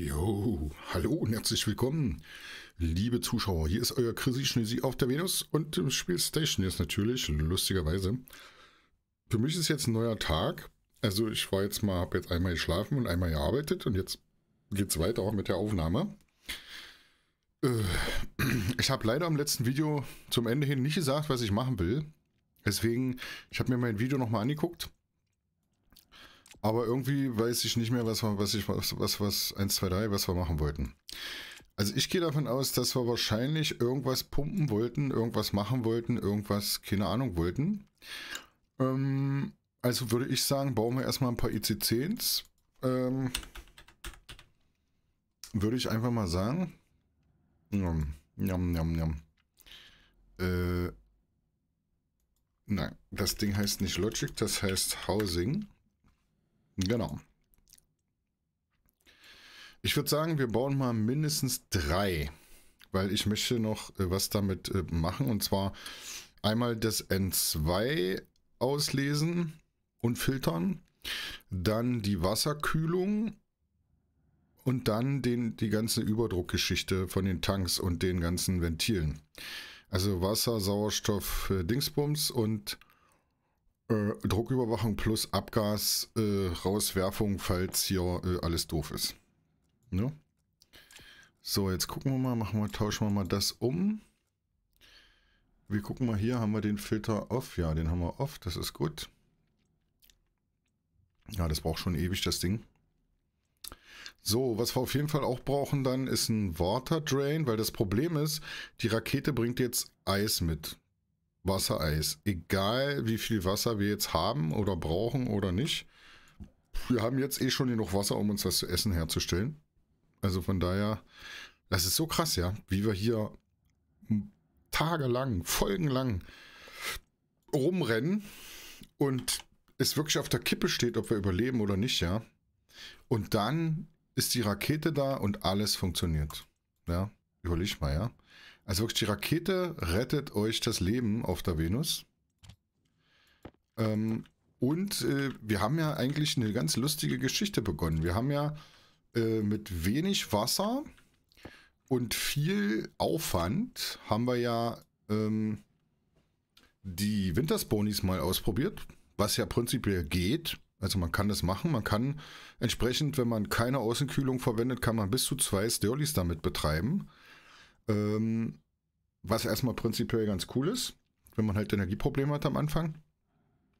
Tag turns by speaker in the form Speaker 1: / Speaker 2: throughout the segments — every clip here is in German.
Speaker 1: Jo, hallo und herzlich willkommen, liebe Zuschauer. Hier ist euer Chrissy Schnüsi auf der Venus und im Spiel Station Stationers natürlich, lustigerweise. Für mich ist jetzt ein neuer Tag. Also ich war jetzt mal, habe jetzt einmal geschlafen und einmal gearbeitet und jetzt geht's weiter auch mit der Aufnahme. Äh, ich habe leider im letzten Video zum Ende hin nicht gesagt, was ich machen will. Deswegen, ich habe mir mein Video nochmal angeguckt aber irgendwie weiß ich nicht mehr, was wir, was ich, was, was, was, 1, 2, 3, was wir machen wollten. Also ich gehe davon aus, dass wir wahrscheinlich irgendwas pumpen wollten, irgendwas machen wollten, irgendwas, keine Ahnung, wollten. Ähm, also würde ich sagen, bauen wir erstmal ein paar IC10s. Ähm, würde ich einfach mal sagen. Njam, njam, njam, njam. Äh, nein, das Ding heißt nicht Logic, das heißt Housing. Genau. Ich würde sagen, wir bauen mal mindestens drei, weil ich möchte noch äh, was damit äh, machen. Und zwar einmal das N2 auslesen und filtern, dann die Wasserkühlung und dann den, die ganze Überdruckgeschichte von den Tanks und den ganzen Ventilen. Also Wasser, Sauerstoff, äh, Dingsbums und äh, Drucküberwachung plus Abgas-Rauswerfung, äh, falls hier äh, alles doof ist. Ne? So, jetzt gucken wir mal, machen wir, tauschen wir mal das um. Wir gucken mal hier, haben wir den Filter off? Ja, den haben wir off, das ist gut. Ja, das braucht schon ewig, das Ding. So, was wir auf jeden Fall auch brauchen dann, ist ein Water Drain, weil das Problem ist, die Rakete bringt jetzt Eis mit. Wassereis. Egal, wie viel Wasser wir jetzt haben oder brauchen oder nicht. Wir haben jetzt eh schon genug Wasser, um uns was zu essen herzustellen. Also von daher, das ist so krass, ja, wie wir hier tagelang, folgenlang rumrennen und es wirklich auf der Kippe steht, ob wir überleben oder nicht, ja. Und dann ist die Rakete da und alles funktioniert. Ja, überleg mal, ja. Also wirklich, die Rakete rettet euch das Leben auf der Venus. Ähm, und äh, wir haben ja eigentlich eine ganz lustige Geschichte begonnen. Wir haben ja äh, mit wenig Wasser und viel Aufwand haben wir ja ähm, die Wintersponis mal ausprobiert, was ja prinzipiell geht. Also man kann das machen. Man kann entsprechend, wenn man keine Außenkühlung verwendet, kann man bis zu zwei Stirlies damit betreiben. Ähm, was erstmal prinzipiell ganz cool ist, wenn man halt Energieprobleme hat am Anfang.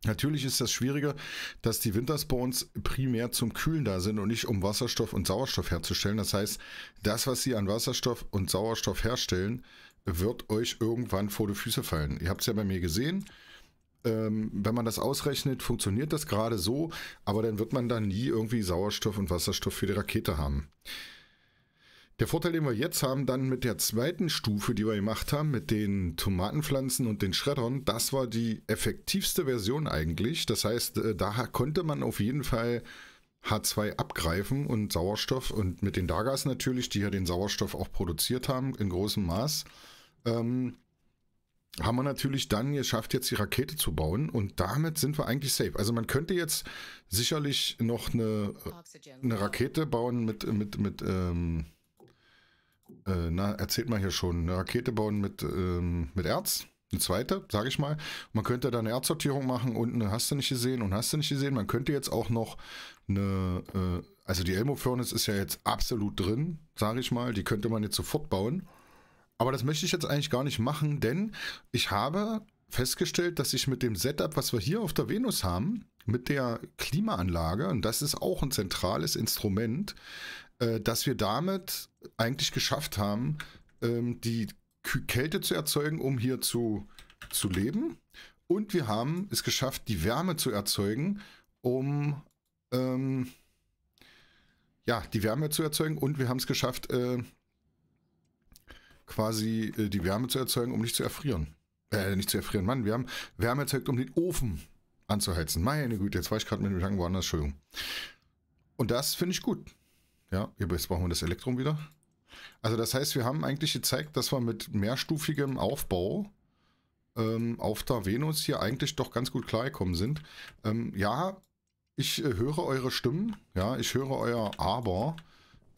Speaker 1: Natürlich ist das Schwierige, dass die Winterspawns primär zum Kühlen da sind und nicht um Wasserstoff und Sauerstoff herzustellen. Das heißt, das, was sie an Wasserstoff und Sauerstoff herstellen, wird euch irgendwann vor die Füße fallen. Ihr habt es ja bei mir gesehen. Ähm, wenn man das ausrechnet, funktioniert das gerade so, aber dann wird man da nie irgendwie Sauerstoff und Wasserstoff für die Rakete haben. Der Vorteil, den wir jetzt haben, dann mit der zweiten Stufe, die wir gemacht haben, mit den Tomatenpflanzen und den Schreddern, das war die effektivste Version eigentlich. Das heißt, äh, da konnte man auf jeden Fall H2 abgreifen und Sauerstoff und mit den Dagas natürlich, die ja den Sauerstoff auch produziert haben in großem Maß, ähm, haben wir natürlich dann geschafft, jetzt die Rakete zu bauen und damit sind wir eigentlich safe. Also man könnte jetzt sicherlich noch eine, äh, eine Rakete bauen mit, mit, mit, ähm, äh, na, erzählt man hier schon, eine Rakete bauen mit, ähm, mit Erz. Eine zweite, sage ich mal. Man könnte da eine Erzsortierung machen und eine hast du nicht gesehen und hast du nicht gesehen. Man könnte jetzt auch noch eine, äh, also die Elmo Furnace ist ja jetzt absolut drin, sage ich mal. Die könnte man jetzt sofort bauen. Aber das möchte ich jetzt eigentlich gar nicht machen, denn ich habe festgestellt, dass ich mit dem Setup, was wir hier auf der Venus haben, mit der Klimaanlage, und das ist auch ein zentrales Instrument, äh, dass wir damit eigentlich geschafft haben, ähm, die Kälte zu erzeugen, um hier zu, zu leben. Und wir haben es geschafft, die Wärme zu erzeugen, um ähm, ja, die Wärme zu erzeugen. Und wir haben es geschafft, äh, quasi äh, die Wärme zu erzeugen, um nicht zu erfrieren. Äh, nicht zu erfrieren, Mann, wir haben Wärme erzeugt, um den Ofen anzuheizen. Meine Güte, jetzt war ich gerade mit dem Gedanken woanders, Entschuldigung. Und das finde ich gut. Ja, jetzt brauchen wir das Elektrum wieder. Also das heißt, wir haben eigentlich gezeigt, dass wir mit mehrstufigem Aufbau ähm, auf der Venus hier eigentlich doch ganz gut klargekommen sind. Ähm, ja, ich äh, höre eure Stimmen, ja, ich höre euer Aber,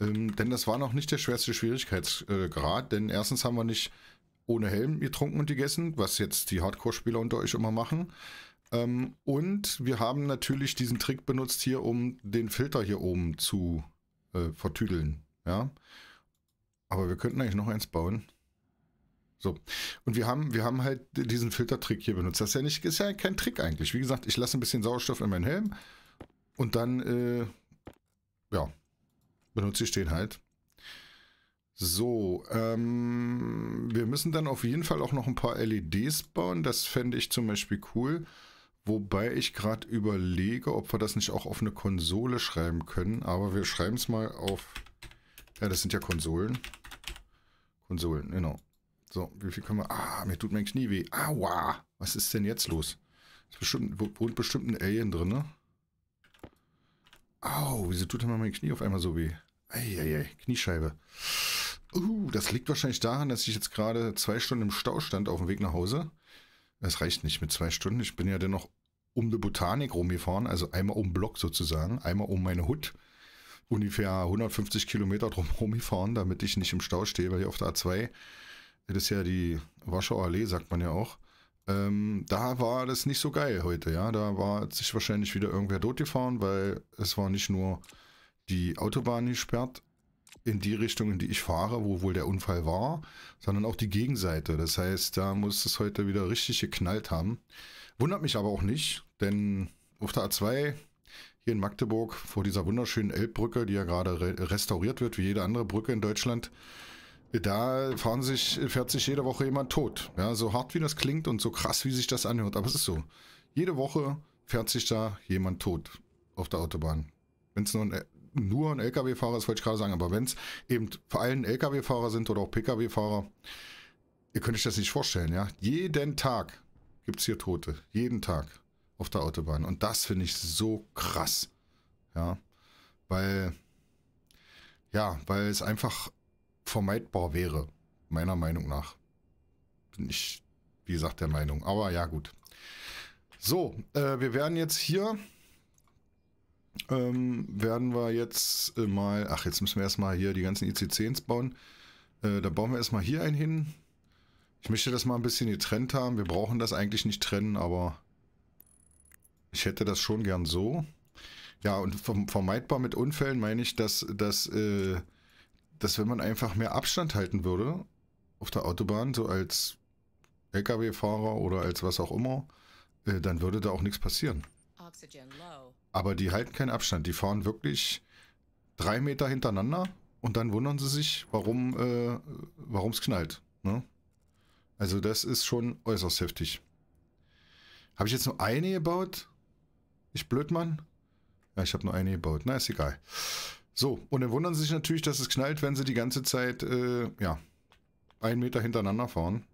Speaker 1: ähm, denn das war noch nicht der schwerste Schwierigkeitsgrad, denn erstens haben wir nicht ohne Helm getrunken und gegessen, was jetzt die Hardcore-Spieler unter euch immer machen. Ähm, und wir haben natürlich diesen Trick benutzt hier, um den Filter hier oben zu äh, vertüdeln. Ja? Aber wir könnten eigentlich noch eins bauen. So. Und wir haben, wir haben halt diesen Filtertrick hier benutzt. Das ist ja, nicht, ist ja kein Trick eigentlich. Wie gesagt, ich lasse ein bisschen Sauerstoff in meinen Helm und dann, äh, ja, benutze ich den halt. So, ähm, wir müssen dann auf jeden Fall auch noch ein paar LEDs bauen. Das fände ich zum Beispiel cool. Wobei ich gerade überlege, ob wir das nicht auch auf eine Konsole schreiben können. Aber wir schreiben es mal auf... Ja, das sind ja Konsolen. Konsolen, genau. So, wie viel können wir... Ah, mir tut mein Knie weh. Aua! Was ist denn jetzt los? Ist bestimmt, wohnt bestimmt ein Alien drin, ne? Au, wieso tut denn mein Knie auf einmal so weh? Eieiei, Kniescheibe. Uh, das liegt wahrscheinlich daran, dass ich jetzt gerade zwei Stunden im Stau stand auf dem Weg nach Hause. Das reicht nicht mit zwei Stunden. Ich bin ja dennoch um die Botanik rumgefahren, also einmal um Block sozusagen, einmal um meine Hut, ungefähr 150 Kilometer drum rumgefahren, damit ich nicht im Stau stehe, weil hier auf der A2, das ist ja die Warschauer Allee, sagt man ja auch, ähm, da war das nicht so geil heute, ja. Da war sich wahrscheinlich wieder irgendwer totgefahren, weil es war nicht nur die Autobahn gesperrt in die Richtung, in die ich fahre, wo wohl der Unfall war, sondern auch die Gegenseite. Das heißt, da muss es heute wieder richtig geknallt haben. Wundert mich aber auch nicht, denn auf der A2 hier in Magdeburg vor dieser wunderschönen Elbbrücke, die ja gerade re restauriert wird, wie jede andere Brücke in Deutschland, da fahren sich, fährt sich jede Woche jemand tot. Ja, so hart wie das klingt und so krass, wie sich das anhört. Aber es ist so. Jede Woche fährt sich da jemand tot auf der Autobahn. Wenn es nur ein, nur ein LKW-Fahrer ist, wollte ich gerade sagen, aber wenn es eben vor allem LKW-Fahrer sind oder auch PKW-Fahrer, ihr könnt euch das nicht vorstellen, ja. Jeden Tag gibt es hier Tote. Jeden Tag auf der Autobahn. Und das finde ich so krass. Ja. Weil, ja, weil es einfach vermeidbar wäre. Meiner Meinung nach. Bin ich, wie gesagt, der Meinung. Aber ja, gut. So, äh, wir werden jetzt hier ähm, werden wir jetzt äh, mal, ach, jetzt müssen wir erstmal hier die ganzen IC10s bauen. Äh, da bauen wir erstmal hier einen hin. Ich möchte das mal ein bisschen getrennt haben. Wir brauchen das eigentlich nicht trennen, aber ich hätte das schon gern so. Ja, und vermeidbar mit Unfällen meine ich, dass, dass, äh, dass wenn man einfach mehr Abstand halten würde auf der Autobahn, so als Lkw-Fahrer oder als was auch immer, äh, dann würde da auch nichts passieren. Aber die halten keinen Abstand. Die fahren wirklich drei Meter hintereinander und dann wundern sie sich, warum äh, es knallt. Ne? Also das ist schon äußerst heftig. Habe ich jetzt nur eine gebaut? Ich Blödmann? Ja, ich habe nur eine gebaut. Na, ist egal. So, und dann wundern sie sich natürlich, dass es knallt, wenn sie die ganze Zeit, äh, ja, einen Meter hintereinander fahren.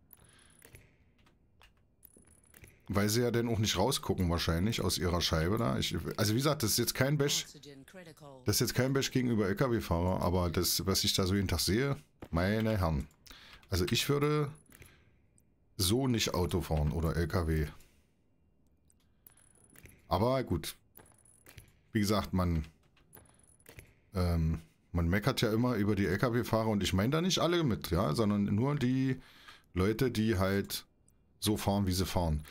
Speaker 1: Weil sie ja dann auch nicht rausgucken wahrscheinlich aus ihrer Scheibe da. Ich, also wie gesagt, das ist jetzt kein Bash. Das ist jetzt kein Bash gegenüber LKW-Fahrer, aber das, was ich da so jeden Tag sehe, meine Herren. Also ich würde so nicht Auto fahren oder LKW. Aber gut. Wie gesagt, man, ähm, man meckert ja immer über die LKW-Fahrer und ich meine da nicht alle mit, ja, sondern nur die Leute, die halt so fahren, wie sie fahren.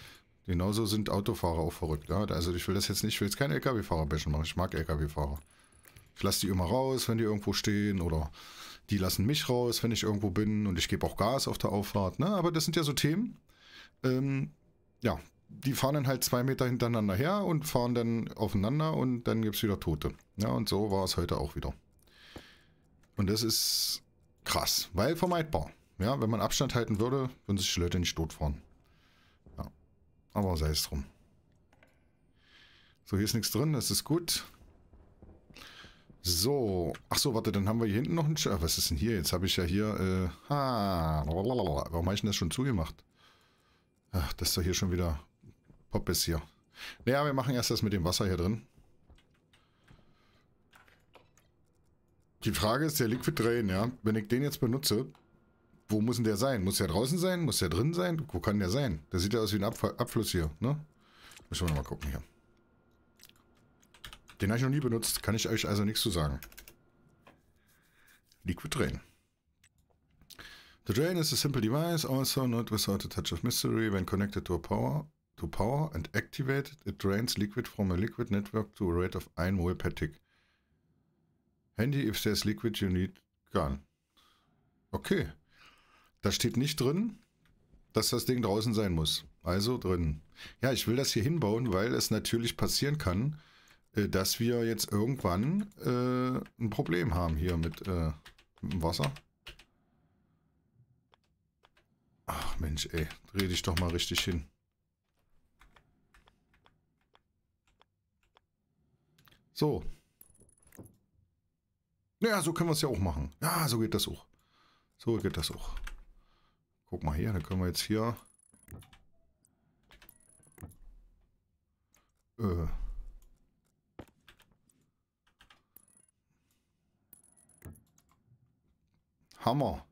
Speaker 1: Genauso sind Autofahrer auch verrückt. Ja? Also ich will das jetzt nicht, ich will jetzt keinen LKW-Fahrer bashen machen. Ich mag LKW-Fahrer. Ich lasse die immer raus, wenn die irgendwo stehen oder die lassen mich raus, wenn ich irgendwo bin und ich gebe auch Gas auf der Auffahrt. Ne? Aber das sind ja so Themen. Ähm, ja, die fahren dann halt zwei Meter hintereinander her und fahren dann aufeinander und dann gibt es wieder Tote. Ja, und so war es heute auch wieder. Und das ist krass, weil vermeidbar. Ja, wenn man Abstand halten würde, würden sich die Leute nicht totfahren. Ja, aber sei es drum. So, hier ist nichts drin, das ist gut. So, ach so, warte, dann haben wir hier hinten noch einen Chest. Ah, was ist denn hier? Jetzt habe ich ja hier, äh, ha, warum habe ich denn das schon zugemacht? Ach, das ist doch hier schon wieder Pop ist hier. Naja, wir machen erst das mit dem Wasser hier drin. Die Frage ist, der Liquid Drain, ja, wenn ich den jetzt benutze, wo muss denn der sein? Muss der draußen sein? Muss der drin sein? Wo kann der sein? Der sieht ja aus wie ein Abf Abfluss hier, ne? Müssen wir mal gucken hier. Den habe ich noch nie benutzt, kann ich euch also nichts zu sagen. Liquid Drain. The drain is a simple device, also not without a touch of mystery. When connected to a power, to power and activated, it drains liquid from a liquid network to a rate of 1 mole per tick. Handy, if there's liquid you need, gone. Okay. Da steht nicht drin, dass das Ding draußen sein muss. Also drin. Ja, ich will das hier hinbauen, weil es natürlich passieren kann, äh, dass wir jetzt irgendwann äh, ein Problem haben hier mit, äh, mit, dem Wasser. Ach Mensch, ey, dreh dich doch mal richtig hin. So. Naja, so können wir es ja auch machen. Ja, so geht das auch. So geht das auch. Guck mal hier, dann können wir jetzt hier... Äh, Hammer.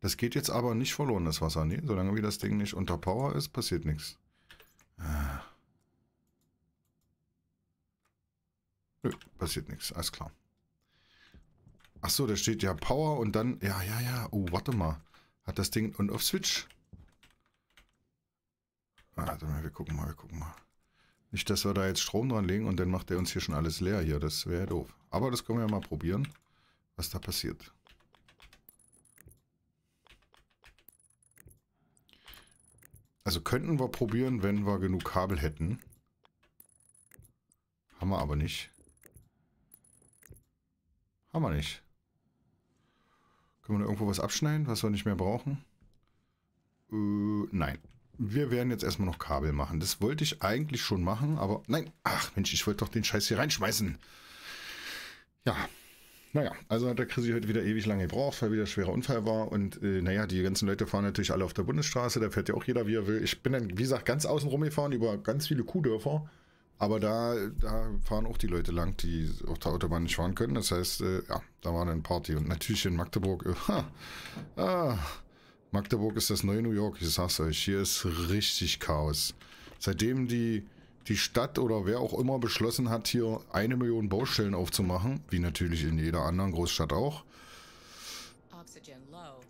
Speaker 1: Das geht jetzt aber nicht verloren, das Wasser. Nee, solange wie das Ding nicht unter Power ist, passiert nichts. Ah. Nö, passiert nichts. Alles klar. Achso, da steht ja Power und dann... Ja, ja, ja. Oh, warte mal. Hat das Ding... Und auf Switch? Ah, warte mal, wir gucken mal, wir gucken mal. Nicht, dass wir da jetzt Strom dranlegen und dann macht der uns hier schon alles leer hier. Das wäre doof. Aber das können wir ja mal probieren, was da passiert. Also könnten wir probieren, wenn wir genug Kabel hätten. Haben wir aber nicht. Haben wir nicht. Können wir da irgendwo was abschneiden, was wir nicht mehr brauchen? Äh, nein. Wir werden jetzt erstmal noch Kabel machen. Das wollte ich eigentlich schon machen, aber nein. Ach Mensch, ich wollte doch den Scheiß hier reinschmeißen. Ja, naja, also hat der Chrissy heute wieder ewig lange gebraucht, weil wieder ein schwerer Unfall war. Und äh, naja, die ganzen Leute fahren natürlich alle auf der Bundesstraße, da fährt ja auch jeder, wie er will. Ich bin dann, wie gesagt, ganz außen rum gefahren, über ganz viele Kuhdörfer. Aber da, da fahren auch die Leute lang, die auf der Autobahn nicht fahren können. Das heißt, äh, ja, da war dann Party. Und natürlich in Magdeburg, äh, ha, ah, Magdeburg ist das neue New York, ich sag's euch. Hier ist richtig Chaos. Seitdem die die Stadt oder wer auch immer beschlossen hat, hier eine Million Baustellen aufzumachen, wie natürlich in jeder anderen Großstadt auch.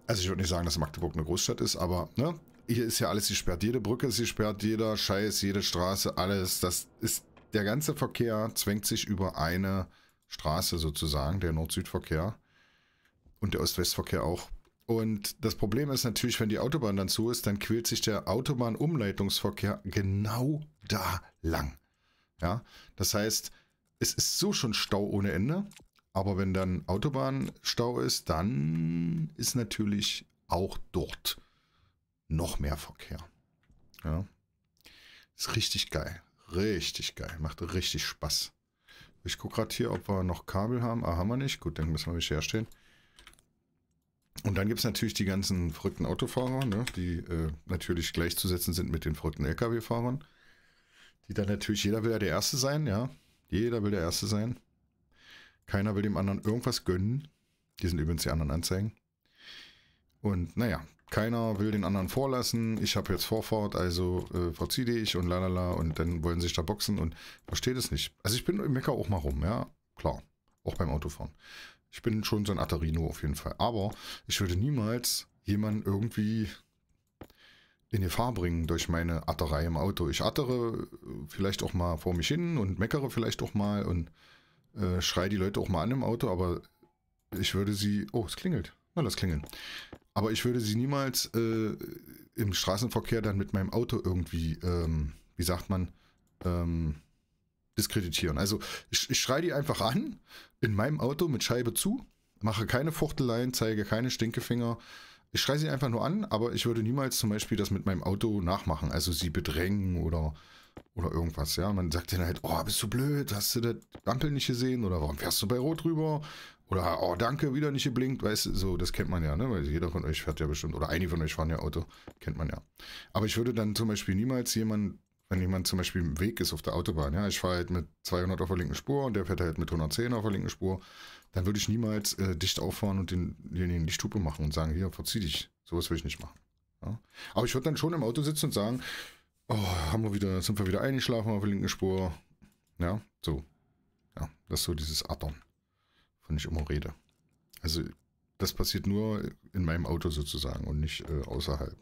Speaker 1: Also ich würde nicht sagen, dass Magdeburg eine Großstadt ist, aber ne, hier ist ja alles gesperrt. Jede Brücke ist gesperrt, jeder Scheiß, jede Straße, alles. Das ist der ganze Verkehr zwängt sich über eine Straße sozusagen, der Nord-Süd-Verkehr und der Ost-West-Verkehr auch. Und das Problem ist natürlich, wenn die Autobahn dann zu ist, dann quält sich der Autobahnumleitungsverkehr genau da lang. Ja, das heißt, es ist so schon Stau ohne Ende, aber wenn dann Autobahnstau ist, dann ist natürlich auch dort noch mehr Verkehr. Ja, ist richtig geil. Richtig geil. Macht richtig Spaß. Ich gucke gerade hier, ob wir noch Kabel haben. Ah, haben wir nicht. Gut, dann müssen wir mich herstellen. Und dann gibt es natürlich die ganzen verrückten Autofahrer, ne, die äh, natürlich gleichzusetzen sind mit den verrückten Lkw-Fahrern. Die dann natürlich, jeder will ja der Erste sein, ja. Jeder will der Erste sein. Keiner will dem anderen irgendwas gönnen. Die sind übrigens die anderen anzeigen. Und naja, keiner will den anderen vorlassen. Ich habe jetzt Vorfahrt, also äh, verzieh dich und lalala. Und dann wollen sie sich da boxen und versteht es nicht. Also ich bin im Mecker auch mal rum, ja. Klar. Auch beim Autofahren. Ich bin schon so ein Atterino auf jeden Fall. Aber ich würde niemals jemanden irgendwie in Gefahr bringen durch meine Atterei im Auto. Ich attere äh, vielleicht auch mal vor mich hin und meckere vielleicht auch mal und äh, schreie die Leute auch mal an im Auto, aber ich würde sie. Oh, es klingelt. Na, lass klingeln. Aber ich würde sie niemals äh, im Straßenverkehr dann mit meinem Auto irgendwie, ähm, wie sagt man, ähm, diskreditieren. Also ich, ich schreie die einfach an, in meinem Auto mit Scheibe zu, mache keine Fuchteleien, zeige keine Stinkefinger. Ich schreie sie einfach nur an, aber ich würde niemals zum Beispiel das mit meinem Auto nachmachen. Also sie bedrängen oder, oder irgendwas. Ja, man sagt denen halt, oh, bist du blöd, hast du die Ampel nicht gesehen oder warum fährst du bei Rot rüber? Oder, oh, danke, wieder nicht geblinkt, weißt du, so, das kennt man ja, ne, weil jeder von euch fährt ja bestimmt, oder einige von euch fahren ja Auto, kennt man ja. Aber ich würde dann zum Beispiel niemals jemanden wenn jemand zum Beispiel im Weg ist auf der Autobahn, ja, ich fahre halt mit 200 auf der linken Spur und der fährt halt mit 110 auf der linken Spur, dann würde ich niemals äh, dicht auffahren und den, in die Stupe machen und sagen, hier, verzieh dich. Sowas will ich nicht machen. Ja. Aber ich würde dann schon im Auto sitzen und sagen, oh, haben wir wieder, sind wir wieder eingeschlafen auf der linken Spur. Ja, so. Ja, das ist so dieses Attern, von dem ich immer rede. Also, das passiert nur in meinem Auto sozusagen und nicht äh, außerhalb.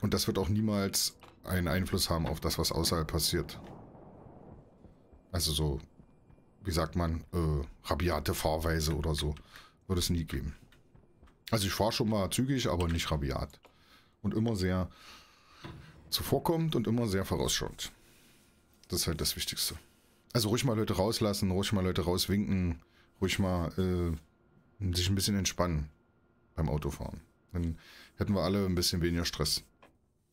Speaker 1: Und das wird auch niemals einen Einfluss haben auf das, was außerhalb passiert. Also so, wie sagt man, äh, rabiate Fahrweise oder so. Würde es nie geben. Also ich fahre schon mal zügig, aber nicht rabiat. Und immer sehr zuvorkommt und immer sehr vorausschauend. Das ist halt das Wichtigste. Also ruhig mal Leute rauslassen, ruhig mal Leute rauswinken, ruhig mal äh, sich ein bisschen entspannen beim Autofahren. Dann hätten wir alle ein bisschen weniger Stress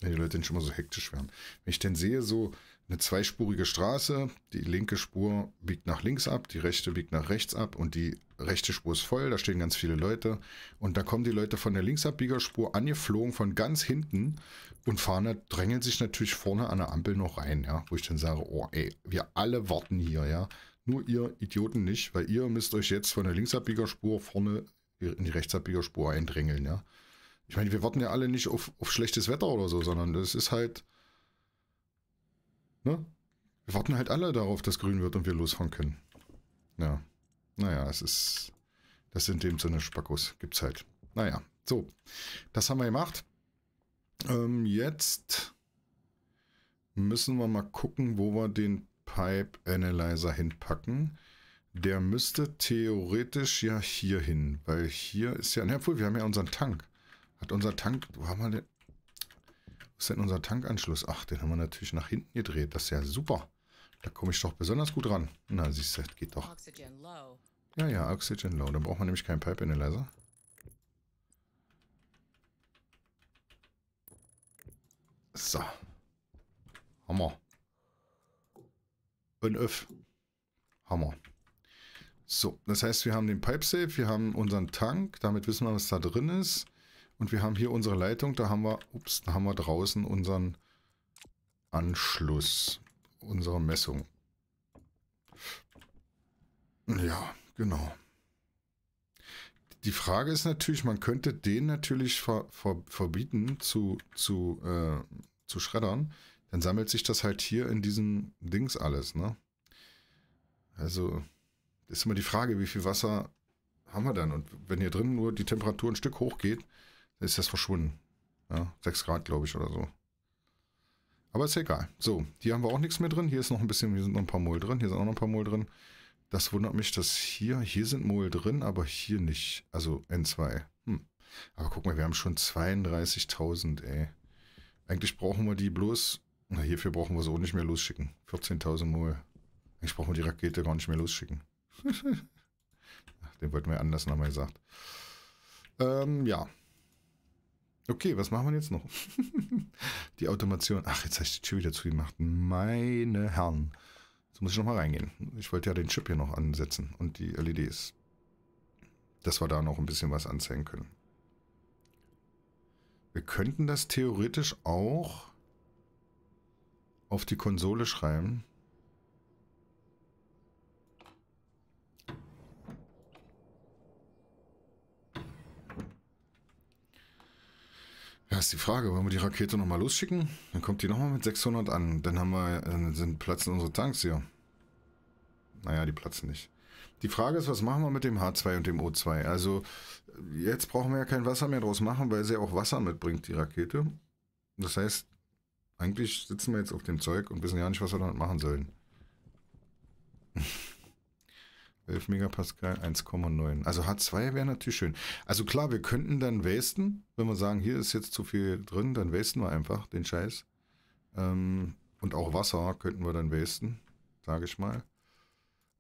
Speaker 1: wenn die Leute nicht immer so hektisch werden. Wenn ich denn sehe, so eine zweispurige Straße, die linke Spur biegt nach links ab, die rechte biegt nach rechts ab und die rechte Spur ist voll, da stehen ganz viele Leute und da kommen die Leute von der Linksabbiegerspur angeflogen von ganz hinten und fahren, drängeln sich natürlich vorne an der Ampel noch rein, ja, wo ich dann sage, oh ey, wir alle warten hier, ja, nur ihr Idioten nicht, weil ihr müsst euch jetzt von der Linksabbiegerspur vorne in die Rechtsabbiegerspur eindrängeln, ja. Ich meine, wir warten ja alle nicht auf, auf schlechtes Wetter oder so, sondern das ist halt. Ne? Wir warten halt alle darauf, dass grün wird und wir losfahren können. Ja. Naja, es ist. Das sind dem so eine Spackos. Gibt's halt. Naja, so. Das haben wir gemacht. Ähm, jetzt müssen wir mal gucken, wo wir den Pipe Analyzer hinpacken. Der müsste theoretisch ja hier hin, weil hier ist ja, na wohl, wir haben ja unseren Tank. Hat unser Tank, wo haben wir denn? Was ist denn unser Tankanschluss? Ach, den haben wir natürlich nach hinten gedreht. Das ist ja super. Da komme ich doch besonders gut ran. Na, siehst du, das geht doch. Ja, ja, Oxygen Low. Da braucht man nämlich keinen Pipe Analyzer. So. Hammer. Und öff. Hammer. So, das heißt, wir haben den Pipe Safe, wir haben unseren Tank. Damit wissen wir, was da drin ist. Und wir haben hier unsere Leitung, da haben wir, ups, da haben wir draußen unseren Anschluss, unsere Messung. Ja, genau. Die Frage ist natürlich, man könnte den natürlich ver, ver, verbieten zu, zu, äh, zu schreddern. Dann sammelt sich das halt hier in diesem Dings alles, ne? Also, ist immer die Frage, wie viel Wasser haben wir dann? Und wenn hier drin nur die Temperatur ein Stück hoch geht, ist das verschwunden. Ja, 6 Grad, glaube ich, oder so. Aber ist egal. So, hier haben wir auch nichts mehr drin. Hier ist noch ein bisschen, hier sind noch ein paar Mol drin. Hier sind auch noch ein paar Mol drin. Das wundert mich, dass hier, hier sind Mol drin, aber hier nicht. Also N2. Hm. Aber guck mal, wir haben schon 32.000, ey. Eigentlich brauchen wir die bloß, na, hierfür brauchen wir sie auch nicht mehr losschicken. 14.000 Mol. Eigentlich brauchen wir die Rakete gar nicht mehr losschicken. Den wollten wir anders nochmal gesagt. Ähm, ja. Okay, was machen wir jetzt noch? die Automation. Ach, jetzt habe ich die Tür wieder zugemacht. Meine Herren. Jetzt muss ich nochmal reingehen. Ich wollte ja den Chip hier noch ansetzen und die LEDs. Dass wir da noch ein bisschen was anzeigen können. Wir könnten das theoretisch auch auf die Konsole schreiben. Ja, ist die Frage, wollen wir die Rakete nochmal losschicken? Dann kommt die nochmal mit 600 an. Dann haben wir, dann äh, sind, platzen unsere Tanks hier. Naja, die platzen nicht. Die Frage ist, was machen wir mit dem H2 und dem O2? Also, jetzt brauchen wir ja kein Wasser mehr draus machen, weil sie ja auch Wasser mitbringt, die Rakete. Das heißt, eigentlich sitzen wir jetzt auf dem Zeug und wissen ja nicht, was wir damit machen sollen. 11 Megapascal, 1,9. Also H2 wäre natürlich schön. Also klar, wir könnten dann wasten, wenn wir sagen, hier ist jetzt zu viel drin, dann wasten wir einfach den Scheiß. Ähm, und auch Wasser könnten wir dann wasten, sage ich mal.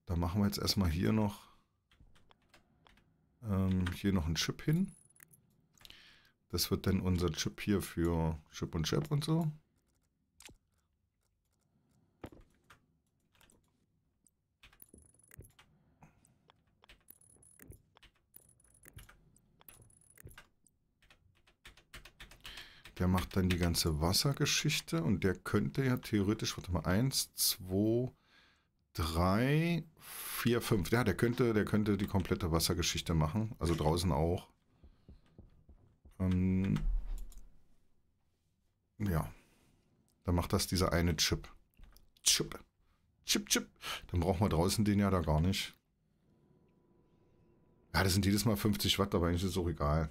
Speaker 1: Da machen wir jetzt erstmal hier noch ähm, hier noch einen Chip hin. Das wird dann unser Chip hier für Chip und Chip und so. macht dann die ganze Wassergeschichte und der könnte ja theoretisch, warte mal, 1, 2, 3, 4, 5. Ja, der könnte, der könnte die komplette Wassergeschichte machen. Also draußen auch. Ähm, ja. Dann macht das dieser eine Chip. Chip. Chip, Chip. Dann brauchen wir draußen den ja da gar nicht. Ja, das sind jedes Mal 50 Watt, aber eigentlich ist es auch egal.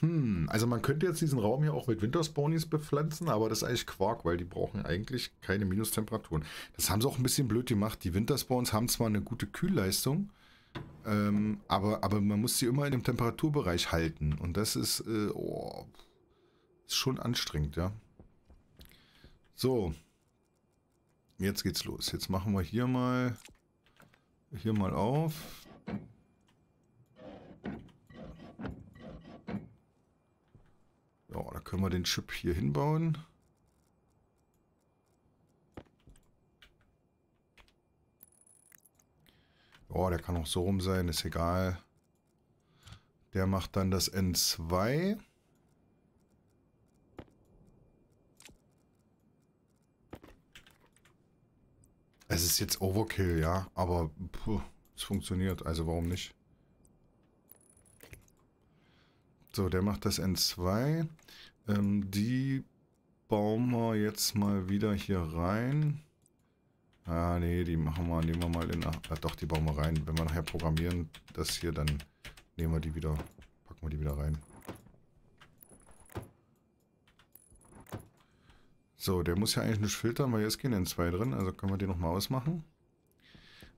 Speaker 1: Hm, also man könnte jetzt diesen Raum hier auch mit Winterspawnies bepflanzen, aber das ist eigentlich Quark, weil die brauchen eigentlich keine Minustemperaturen. Das haben sie auch ein bisschen blöd gemacht. Die Winterspawns haben zwar eine gute Kühlleistung, ähm, aber, aber man muss sie immer in dem Temperaturbereich halten. Und das ist, äh, oh, ist schon anstrengend, ja. So. Jetzt geht's los. Jetzt machen wir hier mal hier mal auf. So, da können wir den Chip hier hinbauen. Oh, der kann auch so rum sein, ist egal. Der macht dann das N2. Es ist jetzt Overkill, ja, aber es funktioniert, also warum nicht? So, der macht das N2. Ähm, die bauen wir jetzt mal wieder hier rein. Ah, nee, die machen wir, nehmen wir mal in... Ach, ah, doch, die bauen wir rein. Wenn wir nachher programmieren, das hier, dann nehmen wir die wieder, packen wir die wieder rein. So, der muss ja eigentlich nicht filtern, weil jetzt gehen N2 drin, also können wir den nochmal ausmachen.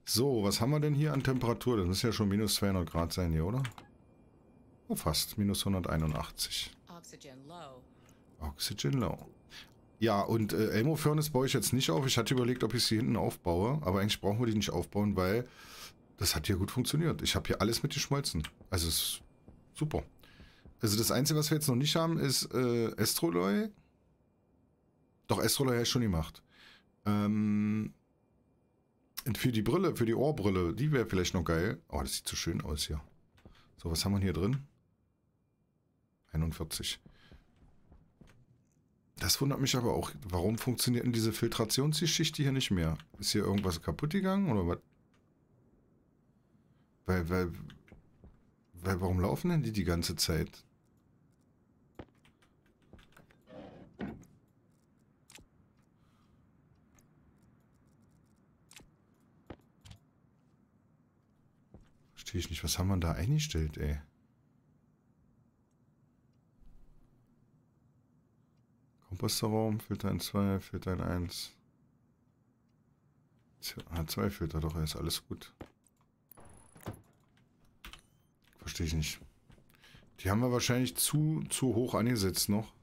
Speaker 1: So, was haben wir denn hier an Temperatur? Das muss ja schon minus 200 Grad sein hier, oder? Oh, fast. Minus 181. Oxygen low. Oxygen low. Ja, und äh, Elmo Furnace baue ich jetzt nicht auf. Ich hatte überlegt, ob ich sie hinten aufbaue. Aber eigentlich brauchen wir die nicht aufbauen, weil das hat hier gut funktioniert. Ich habe hier alles mit geschmolzen. Also ist super. Also das Einzige, was wir jetzt noch nicht haben, ist äh, Estroloy. Doch, Estroloy habe ich schon gemacht. Ähm, für die Brille, für die Ohrbrille, die wäre vielleicht noch geil. Oh, das sieht so schön aus hier. So, was haben wir hier drin? 41. Das wundert mich aber auch. Warum funktioniert denn diese Filtrationsgeschichte hier nicht mehr? Ist hier irgendwas kaputt gegangen oder was? Weil, weil, weil, warum laufen denn die die ganze Zeit? Verstehe ich nicht. Was haben wir da eingestellt, ey? Oberster Raum, Filter in 2, Filter in 1. H2 ah, Filter doch, ist alles gut. Verstehe ich nicht. Die haben wir wahrscheinlich zu, zu hoch angesetzt noch.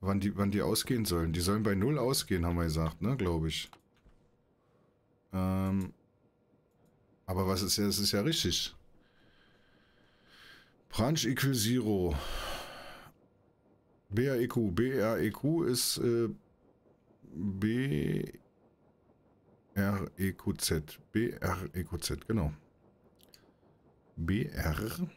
Speaker 1: Wann die, wann die ausgehen sollen. Die sollen bei 0 ausgehen, haben wir gesagt, ne, glaube ich. Ähm, aber was ist ja, es ist ja richtig. Branch equal zero. BREQ. BREQ ist äh, BREQZ. BREQZ, genau. BREQZ.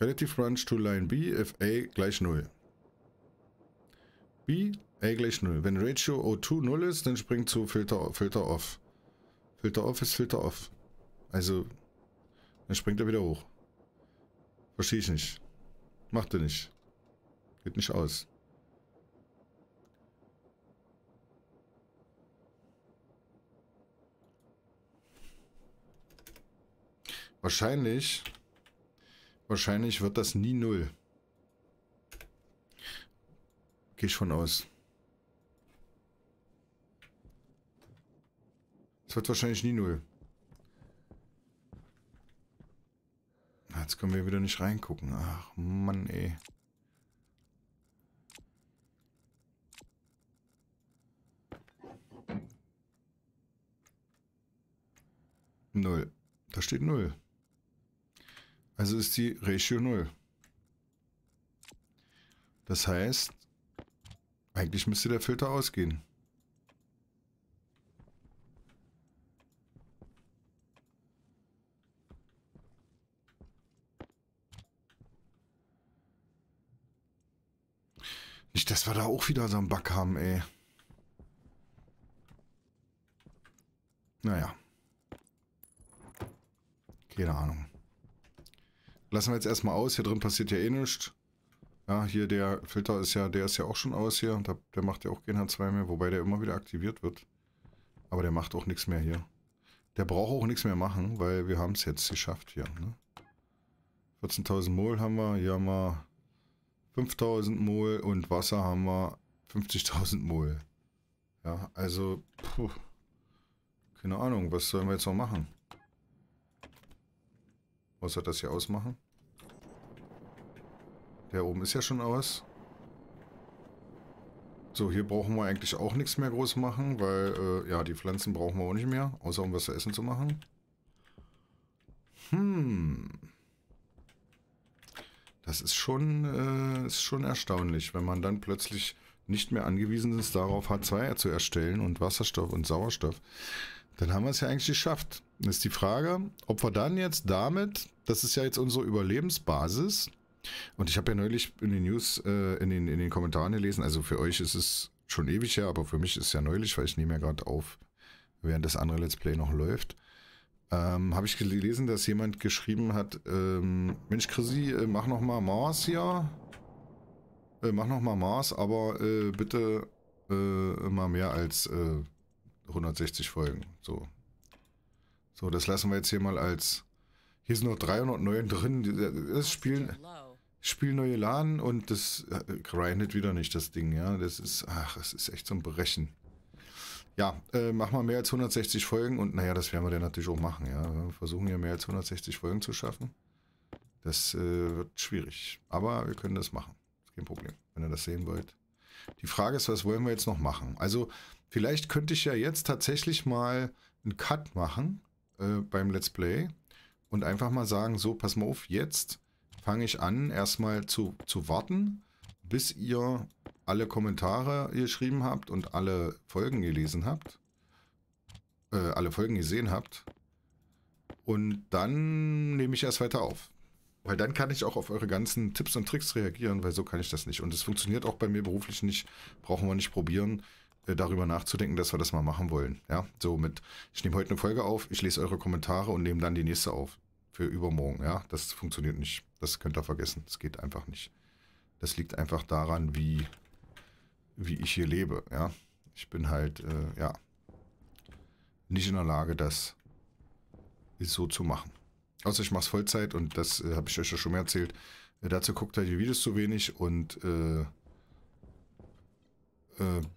Speaker 1: Relative Branch to Line B, FA gleich 0. B, A gleich 0. Wenn Ratio O2 0 ist, dann springt zu Filter, Filter Off. Filter Off ist Filter Off. Also, dann springt er wieder hoch. Verstehe ich nicht. Macht er nicht. Geht nicht aus. Wahrscheinlich. Wahrscheinlich wird das nie null. Gehe ich von aus. Es wird wahrscheinlich nie null. jetzt können wir wieder nicht reingucken. Ach, Mann, ey. Null. Da steht Null. Also ist die Ratio Null. Das heißt, eigentlich müsste der Filter ausgehen. Nicht, dass wir da auch wieder so einen Bug haben, ey. Naja. Keine Ahnung. Lassen wir jetzt erstmal aus. Hier drin passiert ja eh nichts. Ja, hier der Filter ist ja, der ist ja auch schon aus hier. Der, der macht ja auch kein H2 mehr, wobei der immer wieder aktiviert wird. Aber der macht auch nichts mehr hier. Der braucht auch nichts mehr machen, weil wir haben es jetzt geschafft hier. Ne? 14.000 Mol haben wir. Hier haben wir 5000 Mol und Wasser haben wir 50.000 Mol. Ja, also, puh, keine Ahnung, was sollen wir jetzt noch machen? Außer das hier ausmachen. Der oben ist ja schon aus. So, hier brauchen wir eigentlich auch nichts mehr groß machen, weil, äh, ja, die Pflanzen brauchen wir auch nicht mehr, außer um was zu essen zu machen. Hm. Das ist schon, äh, ist schon erstaunlich, wenn man dann plötzlich nicht mehr angewiesen ist, darauf H2 zu erstellen und Wasserstoff und Sauerstoff. Dann haben wir es ja eigentlich geschafft. Ist die Frage, ob wir dann jetzt damit, das ist ja jetzt unsere Überlebensbasis, und ich habe ja neulich in den News, äh, in, den, in den Kommentaren gelesen, also für euch ist es schon ewig her, aber für mich ist es ja neulich, weil ich nehme ja gerade auf, während das andere Let's Play noch läuft. Ähm, Habe ich gelesen, dass jemand geschrieben hat, ähm, Mensch Chrissy, äh, mach nochmal Mars hier. Äh, mach nochmal Mars, aber äh, bitte äh, mal mehr als 160 äh, Folgen. So. So, das lassen wir jetzt hier mal als... Hier sind noch 309 drin. Das äh, spielen... Spiel neue Laden und das äh, grindet wieder nicht, das Ding, ja. Das ist, ach, das ist echt zum Brechen ja, äh, mach mal mehr als 160 Folgen und naja, das werden wir dann natürlich auch machen. Ja. Wir versuchen ja mehr als 160 Folgen zu schaffen. Das äh, wird schwierig, aber wir können das machen. Kein Problem, wenn ihr das sehen wollt. Die Frage ist, was wollen wir jetzt noch machen? Also vielleicht könnte ich ja jetzt tatsächlich mal einen Cut machen äh, beim Let's Play und einfach mal sagen, so, pass mal auf, jetzt fange ich an, erstmal zu, zu warten, bis ihr alle Kommentare geschrieben habt und alle Folgen gelesen habt, äh, alle Folgen gesehen habt. Und dann nehme ich erst weiter auf. Weil dann kann ich auch auf eure ganzen Tipps und Tricks reagieren, weil so kann ich das nicht. Und es funktioniert auch bei mir beruflich nicht. Brauchen wir nicht probieren, äh, darüber nachzudenken, dass wir das mal machen wollen. Ja, so mit, ich nehme heute eine Folge auf, ich lese eure Kommentare und nehme dann die nächste auf. Für übermorgen, ja. Das funktioniert nicht. Das könnt ihr vergessen. Das geht einfach nicht. Das liegt einfach daran, wie wie ich hier lebe. Ja? Ich bin halt, äh, ja, nicht in der Lage, das so zu machen. Außer ich mache es Vollzeit und das äh, habe ich euch ja schon mehr erzählt. Äh, dazu guckt halt die Videos zu wenig und äh, äh,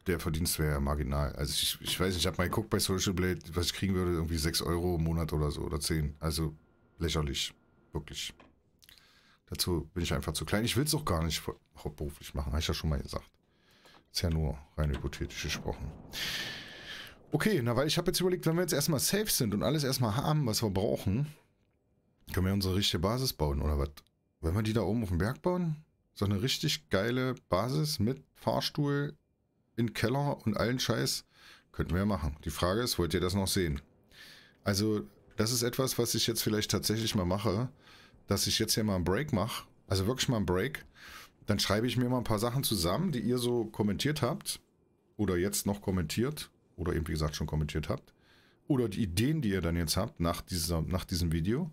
Speaker 1: der Verdienst wäre ja marginal. Also ich, ich weiß nicht, ich habe mal geguckt bei Social Blade, was ich kriegen würde, irgendwie 6 Euro im Monat oder so oder 10. Also lächerlich, wirklich. Dazu bin ich einfach zu klein. Ich will es auch gar nicht hauptberuflich machen, habe ich ja schon mal gesagt. Ist ja nur rein hypothetisch gesprochen. Okay, na weil ich habe jetzt überlegt, wenn wir jetzt erstmal safe sind und alles erstmal haben, was wir brauchen, können wir unsere richtige Basis bauen, oder was? Wenn wir die da oben auf dem Berg bauen? So eine richtig geile Basis mit Fahrstuhl in Keller und allen Scheiß. Könnten wir ja machen. Die Frage ist, wollt ihr das noch sehen? Also, das ist etwas, was ich jetzt vielleicht tatsächlich mal mache, dass ich jetzt hier mal einen Break mache. Also wirklich mal einen Break dann schreibe ich mir mal ein paar Sachen zusammen, die ihr so kommentiert habt. Oder jetzt noch kommentiert. Oder eben, wie gesagt, schon kommentiert habt. Oder die Ideen, die ihr dann jetzt habt nach, dieser, nach diesem Video.